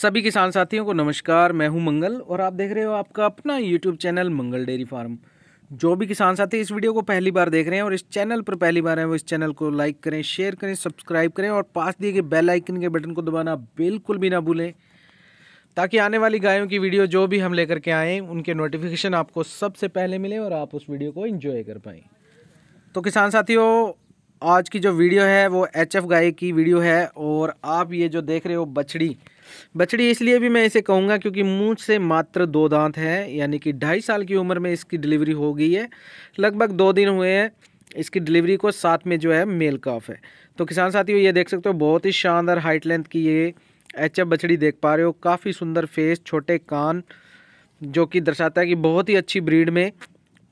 सभी किसान साथियों को नमस्कार मैं हूं मंगल और आप देख रहे हो आपका अपना YouTube channel Mangal dairy farm जो भी किसान साथी इस वीडियो को पहली बार देख रहे हैं और इस चैनल पर पहली बार हैं वो इस चैनल को लाइक करें शेयर करें सब्सक्राइब करें और पास दिए गए बेल आइकन के बटन को दबाना बिल्कुल भी ना भूलें ताकि आने वाली गायों की वीडियो जो भी हम लेकर के आएँ उनके नोटिफिकेशन आपको सबसे पहले मिले और आप उस वीडियो को इन्जॉय कर पाएँ तो किसान साथियों आज की जो वीडियो है वो एच गाय की वीडियो है और आप ये जो देख रहे हो बछड़ी बछड़ी इसलिए भी मैं इसे कहूँगा क्योंकि मुँह से मात्र दो दांत हैं यानी कि ढाई साल की उम्र में इसकी डिलीवरी हो गई है लगभग दो दिन हुए हैं इसकी डिलीवरी को साथ में जो है मेल काफ है तो किसान साथियों ये देख सकते हो बहुत ही शानदार हाइट लेंथ की ये एच एफ बछड़ी देख पा रहे हो काफ़ी सुंदर फेस छोटे कान जो कि दर्शाता है कि बहुत ही अच्छी ब्रीड में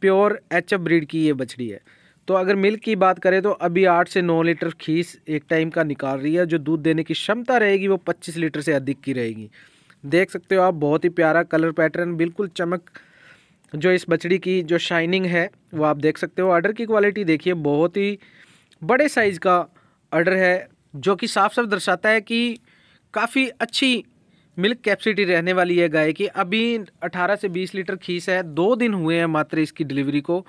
प्योर एच एफ ब्रीड की ये बछड़ी है तो अगर मिल्क की बात करें तो अभी आठ से नौ लीटर खीस एक टाइम का निकाल रही है जो दूध देने की क्षमता रहेगी वो पच्चीस लीटर से अधिक की रहेगी देख सकते हो आप बहुत ही प्यारा कलर पैटर्न बिल्कुल चमक जो इस बछड़ी की जो शाइनिंग है वो आप देख सकते हो आर्डर की क्वालिटी देखिए बहुत ही बड़े साइज़ का आर्डर है जो कि साफ साफ दर्शाता है कि काफ़ी अच्छी मिल्क कैपेसिटी रहने वाली है गाय की अभी 18 से 20 लीटर खीस है दो दिन हुए हैं मात्र इसकी डिलीवरी को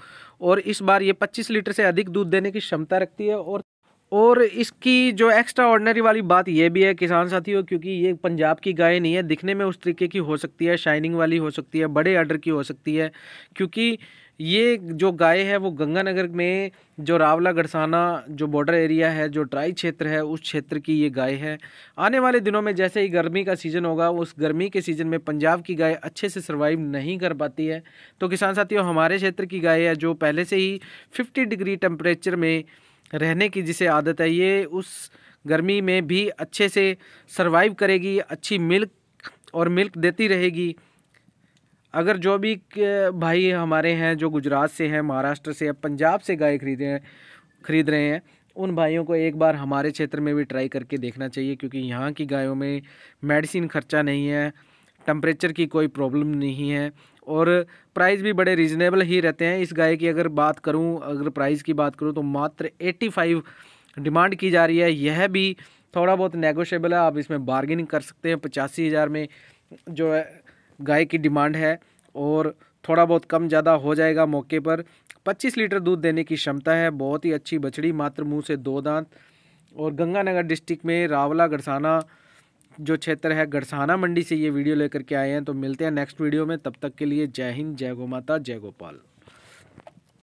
और इस बार ये 25 लीटर से अधिक दूध देने की क्षमता रखती है और और इसकी जो एक्स्ट्रा ऑर्डनरी वाली बात यह भी है किसान साथियों क्योंकि ये पंजाब की गाय नहीं है दिखने में उस तरीके की हो सकती है शाइनिंग वाली हो सकती है बड़े आर्डर की हो सकती है क्योंकि ये जो गाय है वो गंगानगर में जो रावला गढ़साना जो बॉर्डर एरिया है जो ड्राई क्षेत्र है उस क्षेत्र की ये गाय है आने वाले दिनों में जैसे ही गर्मी का सीज़न होगा उस गर्मी के सीज़न में पंजाब की गाय अच्छे से सर्वाइव नहीं कर पाती है तो किसान साथियों हमारे क्षेत्र की गाय है जो पहले से ही फिफ्टी डिग्री टेम्परेचर में रहने की जिसे आदत है ये उस गर्मी में भी अच्छे से सर्वाइव करेगी अच्छी मिल्क और मिल्क देती रहेगी अगर जो भी भाई हमारे हैं जो गुजरात से हैं महाराष्ट्र से हैं पंजाब से गाय खरीद हैं खरीद रहे हैं उन भाइयों को एक बार हमारे क्षेत्र में भी ट्राई करके देखना चाहिए क्योंकि यहाँ की गायों में मेडिसिन खर्चा नहीं है टम्परेचर की कोई प्रॉब्लम नहीं है और प्राइस भी बड़े रिजनेबल ही रहते हैं इस गाय की अगर बात करूं अगर प्राइस की बात करूं तो मात्र 85 डिमांड की जा रही है यह भी थोड़ा बहुत नेगोशिएबल है आप इसमें बार्गेनिंग कर सकते हैं पचासी हज़ार में जो है गाय की डिमांड है और थोड़ा बहुत कम ज़्यादा हो जाएगा मौके पर 25 लीटर दूध देने की क्षमता है बहुत ही अच्छी बछड़ी मात्र मुँह से दो दांत और गंगानगर डिस्ट्रिक्ट में रावला गढ़साना जो क्षेत्र है गढ़साना मंडी से ये वीडियो लेकर के आए हैं तो मिलते हैं नेक्स्ट वीडियो में तब तक के लिए जय हिंद जय गो माता जय गोपाल